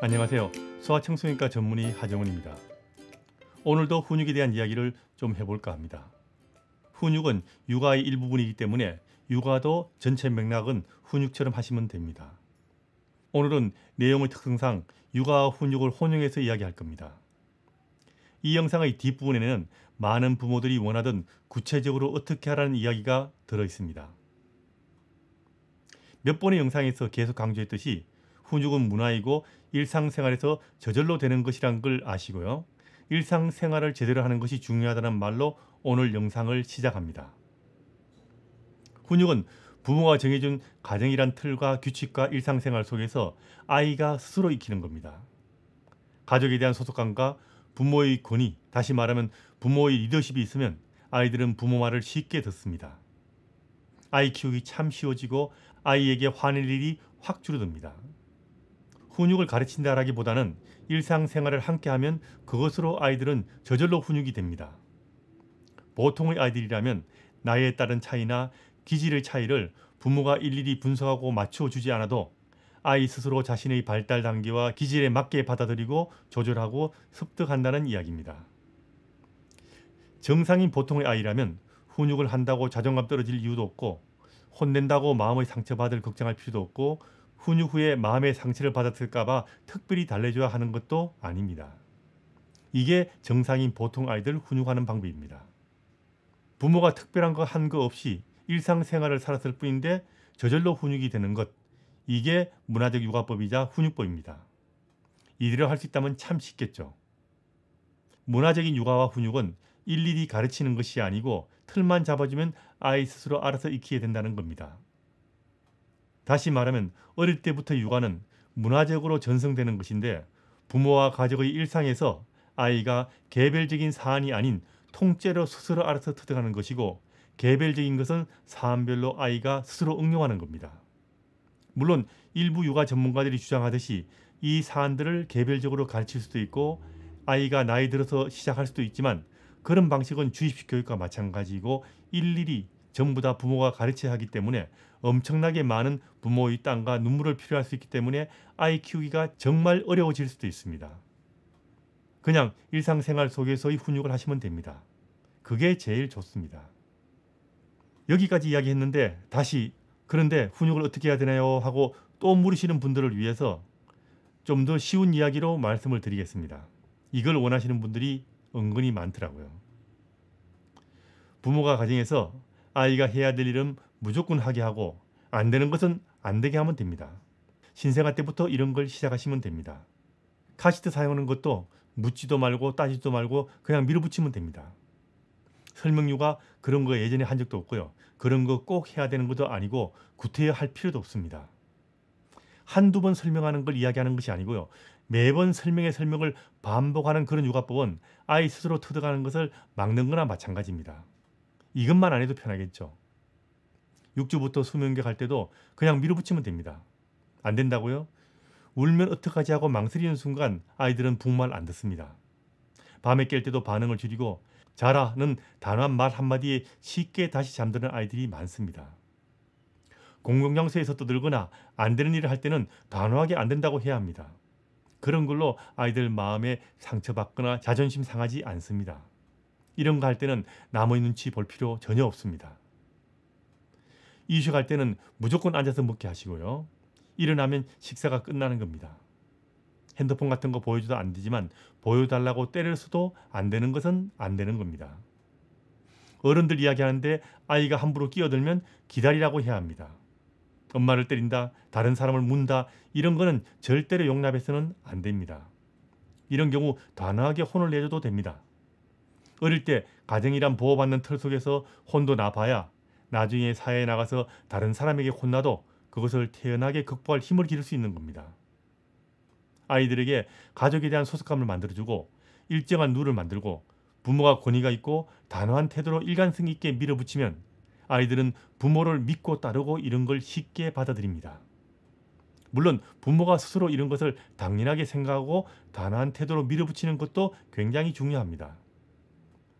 안녕하세요. 소아청소년과 전문의 하정훈입니다. 오늘도 훈육에 대한 이야기를 좀 해볼까 합니다. 훈육은 육아의 일부분이기 때문에 육아도 전체 맥락은 훈육처럼 하시면 됩니다. 오늘은 내용의 특성상 육아와 훈육을 혼용해서 이야기할 겁니다. 이 영상의 뒷부분에는 많은 부모들이 원하던 구체적으로 어떻게 하라는 이야기가 들어 있습니다. 몇 번의 영상에서 계속 강조했듯이 훈육은 문화이고 일상생활에서 저절로 되는 것이란 걸 아시고요. 일상생활을 제대로 하는 것이 중요하다는 말로 오늘 영상을 시작합니다. 훈육은 부모가 정해준 가정이란 틀과 규칙과 일상생활 속에서 아이가 스스로 익히는 겁니다. 가족에 대한 소속감과 부모의 권위, 다시 말하면 부모의 리더십이 있으면 아이들은 부모 말을 쉽게 듣습니다. 아이 키우기 참 쉬워지고 아이에게 화낼 일이 확 줄어듭니다. 훈육을 가르친다라기보다는 일상생활을 함께하면 그것으로 아이들은 저절로 훈육이 됩니다. 보통의 아이들이라면 나이에 따른 차이나 기질의 차이를 부모가 일일이 분석하고 맞춰주지 않아도 아이 스스로 자신의 발달 단계와 기질에 맞게 받아들이고 조절하고 습득한다는 이야기입니다. 정상인 보통의 아이라면 훈육을 한다고 자존감 떨어질 이유도 없고 혼낸다고 마음의 상처받을 걱정할 필요도 없고 훈유 후에 마음의 상처를 받았을까봐 특별히 달래줘야 하는 것도 아닙니다. 이게 정상인 보통 아이들 훈육하는 방법입니다. 부모가 특별한 거 한 거 없이 일상생활을 살았을 뿐인데 저절로 훈육이 되는 것, 이게 문화적 육아법이자 훈육법입니다. 이대로할 수 있다면 참 쉽겠죠. 문화적인 육아와 훈육은 일일이 가르치는 것이 아니고 틀만 잡아주면 아이 스스로 알아서 익히게 된다는 겁니다. 다시 말하면 어릴 때부터 육아는 문화적으로 전승되는 것인데 부모와 가족의 일상에서 아이가 개별적인 사안이 아닌 통째로 스스로 알아서 터득하는 것이고 개별적인 것은 사안별로 아이가 스스로 응용하는 겁니다. 물론 일부 육아 전문가들이 주장하듯이 이 사안들을 개별적으로 가르칠 수도 있고 아이가 나이 들어서 시작할 수도 있지만 그런 방식은 주입식 교육과 마찬가지이고 일일이 전부 다 부모가 가르쳐야 하기 때문에 엄청나게 많은 부모의 땅과 눈물을 필요할 수 있기 때문에 아이 키우기가 정말 어려워질 수도 있습니다. 그냥 일상생활 속에서의 훈육을 하시면 됩니다. 그게 제일 좋습니다. 여기까지 이야기했는데 다시 그런데 훈육을 어떻게 해야 되나요? 하고 또 물으시는 분들을 위해서 좀 더 쉬운 이야기로 말씀을 드리겠습니다. 이걸 원하시는 분들이 은근히 많더라고요. 부모가 가정에서 아이가 해야 될 일은 무조건 하게 하고 안 되는 것은 안 되게 하면 됩니다. 신생아 때부터 이런 걸 시작하시면 됩니다. 카시트 사용하는 것도 묻지도 말고 따지도 말고 그냥 밀어붙이면 됩니다. 설명류가 그런 거 예전에 한 적도 없고요. 그런 거 꼭 해야 되는 것도 아니고 구태여할 필요도 없습니다. 한두 번 설명하는 걸 이야기하는 것이 아니고요. 매번 설명의 설명을 반복하는 그런 육아법은 아이 스스로 터득하는 것을 막는 거나 마찬가지입니다. 이것만 안 해도 편하겠죠. 6주부터 수면계 갈 때도 그냥 밀어붙이면 됩니다. 안 된다고요? 울면 어떡하지 하고 망설이는 순간 아이들은 북말 안 듣습니다. 밤에 깰 때도 반응을 줄이고 자라는 단호한 말 한마디에 쉽게 다시 잠드는 아이들이 많습니다. 공공장소에서 떠들거나 안 되는 일을 할 때는 단호하게 안 된다고 해야 합니다. 그런 걸로 아이들 마음에 상처받거나 자존심 상하지 않습니다. 이런 거 할 때는 남의 눈치 볼 필요 전혀 없습니다. 이슈 갈 때는 무조건 앉아서 먹게 하시고요. 일어나면 식사가 끝나는 겁니다. 핸드폰 같은 거 보여줘도 안 되지만 보여달라고 때릴 수도 안 되는 것은 안 되는 겁니다. 어른들 이야기하는데 아이가 함부로 끼어들면 기다리라고 해야 합니다. 엄마를 때린다, 다른 사람을 문다 이런 거는 절대로 용납해서는 안 됩니다. 이런 경우 단호하게 혼을 내줘도 됩니다. 어릴 때 가정이란 보호받는 틀 속에서 혼도 나봐야 나중에 사회에 나가서 다른 사람에게 혼나도 그것을 태연하게 극복할 힘을 기를 수 있는 겁니다. 아이들에게 가족에 대한 소속감을 만들어주고 일정한 룰을 만들고 부모가 권위가 있고 단호한 태도로 일관성 있게 밀어붙이면 아이들은 부모를 믿고 따르고 이런 걸 쉽게 받아들입니다. 물론 부모가 스스로 이런 것을 당연하게 생각하고 단호한 태도로 밀어붙이는 것도 굉장히 중요합니다.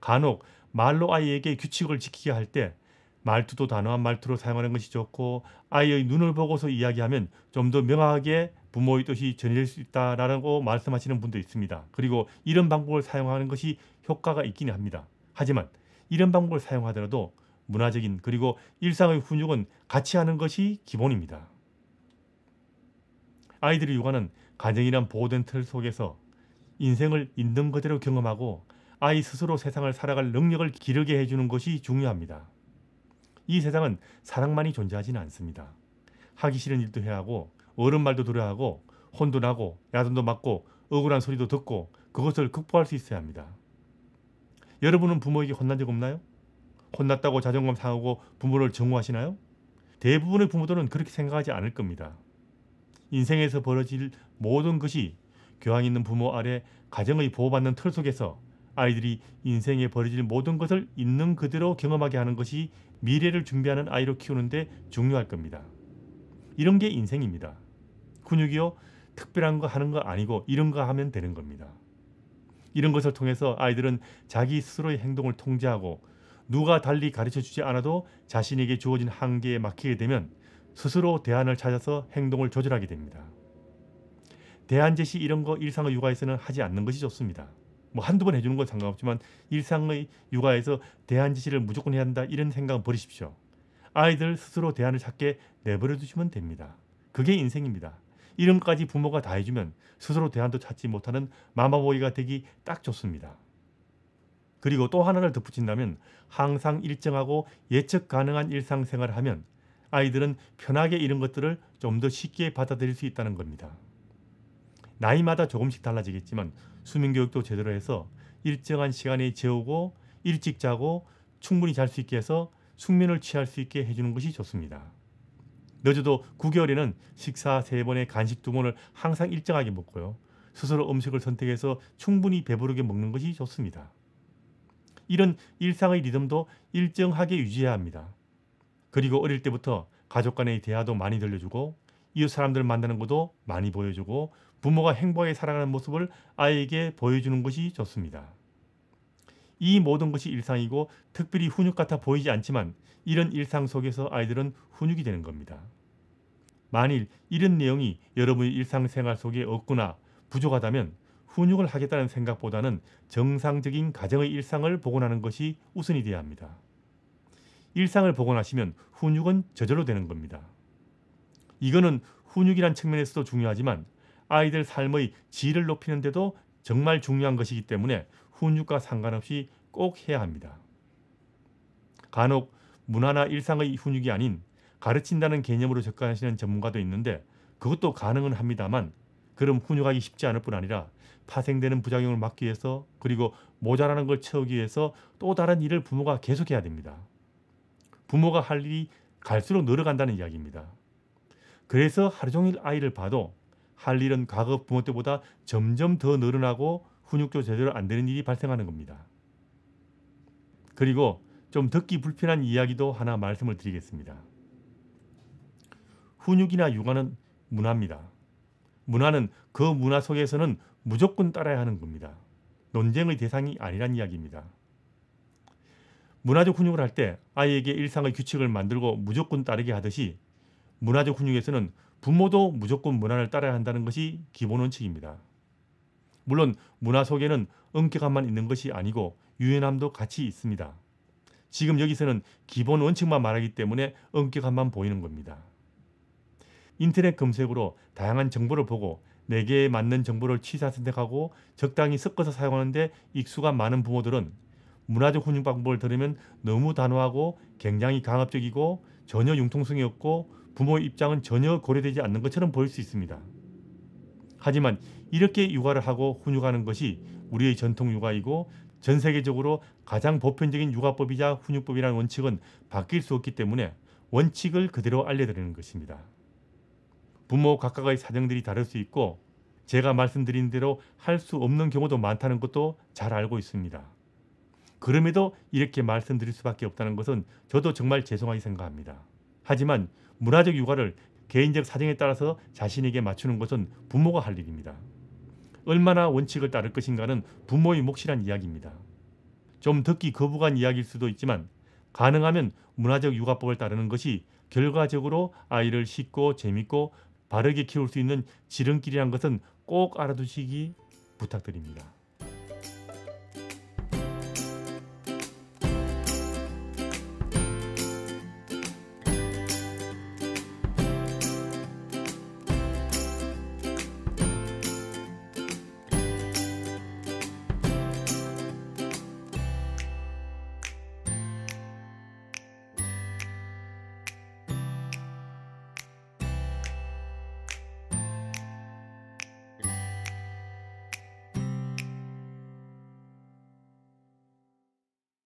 간혹 말로 아이에게 규칙을 지키게 할 때 말투도 단호한 말투로 사용하는 것이 좋고 아이의 눈을 보고서 이야기하면 좀 더 명확하게 부모의 뜻이 전해질 수 있다라고 말씀하시는 분도 있습니다. 그리고 이런 방법을 사용하는 것이 효과가 있기는 합니다. 하지만 이런 방법을 사용하더라도 문화적인 그리고 일상의 훈육은 같이 하는 것이 기본입니다. 아이들이 요구하는 가정이란 보호된 틀 속에서 인생을 있는 그대로 경험하고 아이 스스로 세상을 살아갈 능력을 기르게 해주는 것이 중요합니다. 이 세상은 사랑만이 존재하지는 않습니다. 하기 싫은 일도 해야 하고 어른 말도 들어야 하고 혼도 나고 야단도 맞고 억울한 소리도 듣고 그것을 극복할 수 있어야 합니다. 여러분은 부모에게 혼난 적 없나요? 혼났다고 자존감 상하고 부모를 정우하시나요? 대부분의 부모들은 그렇게 생각하지 않을 겁니다. 인생에서 벌어질 모든 것이 교양 있는 부모 아래 가정의 보호받는 틀 속에서 아이들이 인생에 벌어질 모든 것을 있는 그대로 경험하게 하는 것이 미래를 준비하는 아이로 키우는데 중요할 겁니다. 이런 게 인생입니다. 근육이요 특별한 거 하는 거 아니고 이런 거 하면 되는 겁니다. 이런 것을 통해서 아이들은 자기 스스로의 행동을 통제하고 누가 달리 가르쳐 주지 않아도 자신에게 주어진 한계에 막히게 되면 스스로 대안을 찾아서 행동을 조절하게 됩니다. 대안 제시 이런 거 일상의 육아에서는 하지 않는 것이 좋습니다. 뭐 한두 번 해주는 건 상관없지만 일상의 육아에서 대안 지시를 무조건 해야 한다 이런 생각 은 버리십시오. 아이들 스스로 대안을 찾게 내버려 두시면 됩니다. 그게 인생입니다. 이름까지 부모가 다 해주면 스스로 대안도 찾지 못하는 마마보이가 되기 딱 좋습니다. 그리고 또 하나를 덧붙인다면 항상 일정하고 예측 가능한 일상생활을 하면 아이들은 편하게 이런 것들을 좀 더 쉽게 받아들일 수 있다는 겁니다. 나이마다 조금씩 달라지겠지만 수면 교육도 제대로 해서 일정한 시간에 재우고 일찍 자고 충분히 잘 수 있게 해서 숙면을 취할 수 있게 해주는 것이 좋습니다. 늦어도 9개월에는 식사 3번에 간식 2번을 항상 일정하게 먹고요. 스스로 음식을 선택해서 충분히 배부르게 먹는 것이 좋습니다. 이런 일상의 리듬도 일정하게 유지해야 합니다. 그리고 어릴 때부터 가족 간의 대화도 많이 들려주고 이웃 사람들 만나는 것도 많이 보여주고 부모가 행복하게 살아가는 모습을 아이에게 보여주는 것이 좋습니다. 이 모든 것이 일상이고 특별히 훈육 같아 보이지 않지만 이런 일상 속에서 아이들은 훈육이 되는 겁니다. 만일 이런 내용이 여러분의 일상생활 속에 없거나 부족하다면 훈육을 하겠다는 생각보다는 정상적인 가정의 일상을 복원하는 것이 우선이 되어야 합니다. 일상을 복원하시면 훈육은 저절로 되는 겁니다. 이거는 훈육이란 측면에서도 중요하지만 아이들 삶의 질을 높이는 데도 정말 중요한 것이기 때문에 훈육과 상관없이 꼭 해야 합니다. 간혹 문화나 일상의 훈육이 아닌 가르친다는 개념으로 접근하시는 전문가도 있는데 그것도 가능은 합니다만 그럼 훈육하기 쉽지 않을 뿐 아니라 파생되는 부작용을 막기 위해서 그리고 모자라는 걸 채우기 위해서 또 다른 일을 부모가 계속해야 됩니다. 부모가 할 일이 갈수록 늘어간다는 이야기입니다. 그래서 하루 종일 아이를 봐도 할 일은 과거 부모 때보다 점점 더 늘어나고 훈육도 제대로 안 되는 일이 발생하는 겁니다. 그리고 좀 듣기 불편한 이야기도 하나 말씀을 드리겠습니다. 훈육이나 육아는 문화입니다. 문화는 그 문화 속에서는 무조건 따라야 하는 겁니다. 논쟁의 대상이 아니란 이야기입니다. 문화적 훈육을 할 때 아이에게 일상의 규칙을 만들고 무조건 따르게 하듯이 문화적 훈육에서는 부모도 무조건 문화를 따라야 한다는 것이 기본 원칙입니다. 물론 문화 속에는 엄격함만 있는 것이 아니고 유연함도 같이 있습니다. 지금 여기서는 기본 원칙만 말하기 때문에 엄격함만 보이는 겁니다. 인터넷 검색으로 다양한 정보를 보고 내게 맞는 정보를 취사 선택하고 적당히 섞어서 사용하는데 익숙한 많은 부모들은 문화적 훈육 방법을 들으면 너무 단호하고 굉장히 강압적이고 전혀 융통성이 없고 부모의 입장은 전혀 고려되지 않는 것처럼 보일 수 있습니다. 하지만 이렇게 육아를 하고 훈육하는 것이 우리의 전통 육아이고 전 세계적으로 가장 보편적인 육아법이자 훈육법이라는 원칙은 바뀔 수 없기 때문에 원칙을 그대로 알려드리는 것입니다. 부모 각각의 사정들이 다를 수 있고 제가 말씀드린 대로 할 수 없는 경우도 많다는 것도 잘 알고 있습니다. 그럼에도 이렇게 말씀드릴 수밖에 없다는 것은 저도 정말 죄송하게 생각합니다. 하지만 문화적 육아를 개인적 사정에 따라서 자신에게 맞추는 것은 부모가 할 일입니다. 얼마나 원칙을 따를 것인가는 부모의 몫이란 이야기입니다. 좀 듣기 거부한 이야기일 수도 있지만 가능하면 문화적 육아법을 따르는 것이 결과적으로 아이를 쉽고 재밌고 바르게 키울 수 있는 지름길이란 것은 꼭 알아두시기 부탁드립니다.